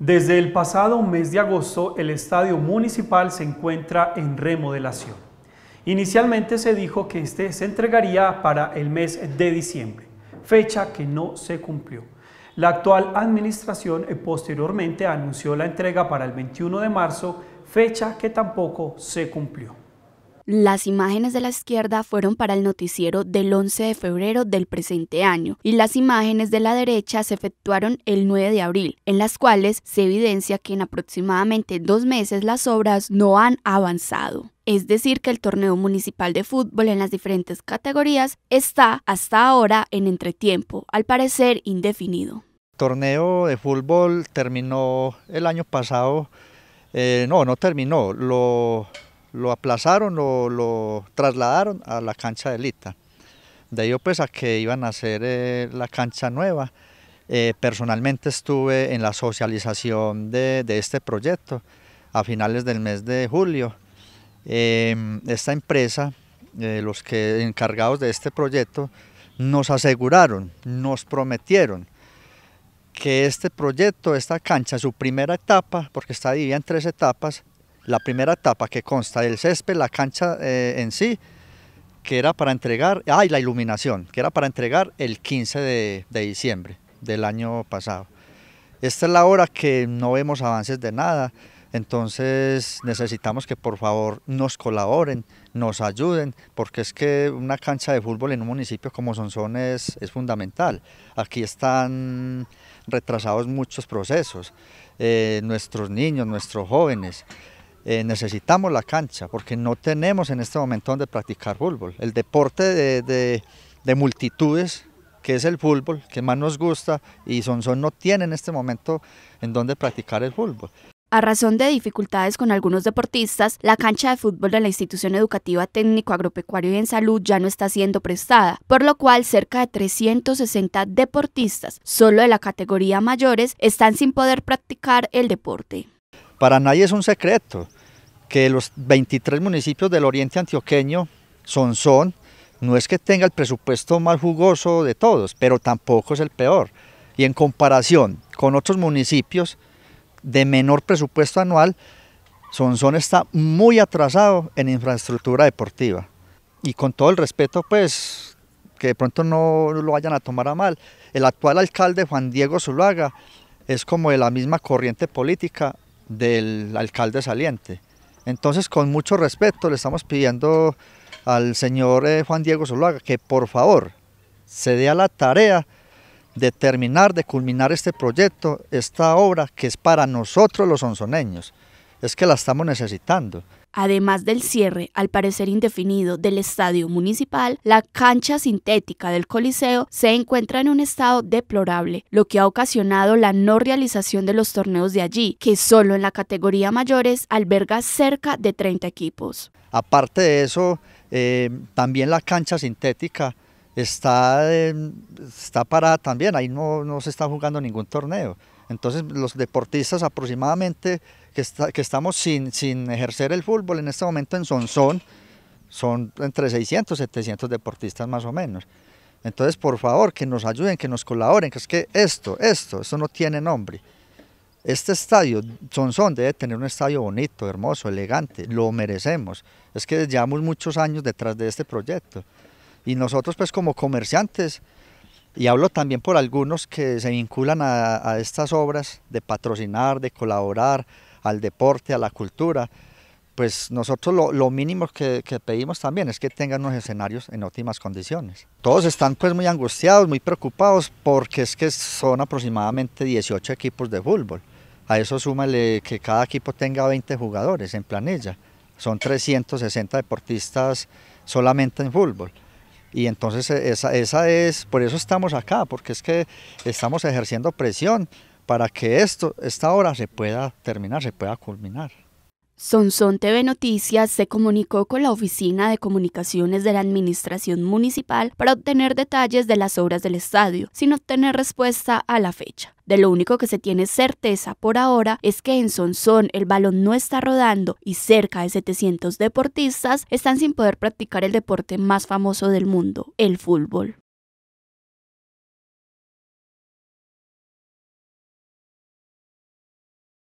Desde el pasado mes de agosto, el estadio municipal se encuentra en remodelación. Inicialmente se dijo que este se entregaría para el mes de diciembre, fecha que no se cumplió. La actual administración eh, posteriormente anunció la entrega para el 21 de marzo, fecha que tampoco se cumplió. Las imágenes de la izquierda fueron para el noticiero del 11 de febrero del presente año y las imágenes de la derecha se efectuaron el 9 de abril, en las cuales se evidencia que en aproximadamente dos meses las obras no han avanzado. Es decir, que el torneo municipal de fútbol en las diferentes categorías está hasta ahora en entretiempo, al parecer indefinido. Torneo de fútbol terminó el año pasado, eh, no, no terminó, lo lo aplazaron, o lo trasladaron a la cancha de Lita. De ello pues a que iban a hacer eh, la cancha nueva. Eh, personalmente estuve en la socialización de, este proyecto a finales del mes de julio. Em, esta empresa, eh, los que encargados de este proyecto, nos aseguraron, nos prometieron que este proyecto, esta cancha, su primera etapa, porque está dividida en tres etapas, la primera etapa que consta del césped, la cancha eh, en sí, que era para entregar, ¡ay! Ah, la iluminación, que era para entregar el 15 de, diciembre del año pasado. Esta es la hora que no vemos avances de nada, entonces necesitamos que por favor nos colaboren, nos ayuden, porque es que una cancha de fútbol en un municipio como Sonsón es, fundamental. Aquí están retrasados muchos procesos, eh, nuestros niños, nuestros jóvenes. Eh, necesitamos la cancha porque no tenemos en este momento donde practicar fútbol. El deporte de, multitudes que es el fútbol, que más nos gusta, y Sonson no tiene en este momento en donde practicar el fútbol. A razón de dificultades con algunos deportistas, la cancha de fútbol de la institución educativa técnico agropecuario y en salud ya no está siendo prestada, por lo cual cerca de 360 deportistas, solo de la categoría mayores, están sin poder practicar el deporte. Para nadie es un secreto que los 23 municipios del oriente antioqueño son son, no es que tenga el presupuesto más jugoso de todos, pero tampoco es el peor. Y en comparación con otros municipios de menor presupuesto anual, Sonzón está muy atrasado en infraestructura deportiva. Y con todo el respeto, pues, que de pronto no lo vayan a tomar a mal, el actual alcalde Juan Diego Zuluaga es como de la misma corriente política del alcalde saliente. Entonces, con mucho respeto, le estamos pidiendo al señor eh, Juan Diego Zuluaga que por favor se dé a la tarea de terminar, de culminar este proyecto, esta obra que es para nosotros los onzoneños, Es que la estamos necesitando. Además del cierre, al parecer indefinido, del estadio municipal, la cancha sintética del Coliseo se encuentra en un estado deplorable, lo que ha ocasionado la no realización de los torneos de allí, que solo en la categoría mayores alberga cerca de 30 equipos. Aparte de eso, eh, también la cancha sintética está, parada también, ahí no, no se está jugando ningún torneo. Entonces los deportistas aproximadamente que, estamos sin, ejercer el fútbol en este momento en Sonsón son entre 600 700 deportistas más o menos. Entonces por favor que nos ayuden, que nos colaboren, que es que esto, esto, esto no tiene nombre. Este estadio, Sonsón, debe tener un estadio bonito, hermoso, elegante, lo merecemos. Es que llevamos muchos años detrás de este proyecto. Y nosotros pues como comerciantes y hablo también por algunos que se vinculan a, estas obras de patrocinar, de colaborar al deporte, a la cultura pues nosotros lo, mínimo que, pedimos también es que tengan unos escenarios en óptimas condiciones. Todos están pues muy angustiados, muy preocupados, porque es que son aproximadamente 18 equipos de fútbol. A eso súmale que cada equipo tenga 20 jugadores en planilla. Son 360 deportistas solamente en fútbol. Y entonces e, esa, es, por eso estamos acá, porque es que estamos ejerciendo presión para que esto, esta obra se pueda terminar, se pueda culminar. Sonson TV Noticias se comunicó con la Oficina de Comunicaciones de la Administración Municipal para obtener detalles de las obras del estadio, sin obtener respuesta a la fecha. De lo único que se tiene certeza por ahora es que en Sonson el balón no está rodando y cerca de 700 deportistas están sin poder practicar el deporte más famoso del mundo, el fútbol.